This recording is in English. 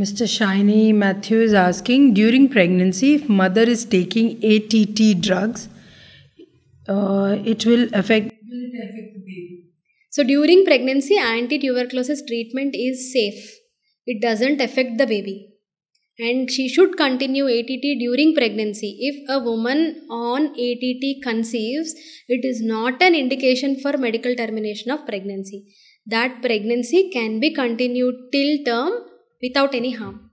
Mr. Shiny Matthew is asking during pregnancy, if mother is taking ATT drugs, uh, it will affect. the baby. So during pregnancy, anti-tuberculosis treatment is safe. It doesn't affect the baby. And she should continue ATT during pregnancy. If a woman on ATT conceives, it is not an indication for medical termination of pregnancy. That pregnancy can be continued till term without any harm.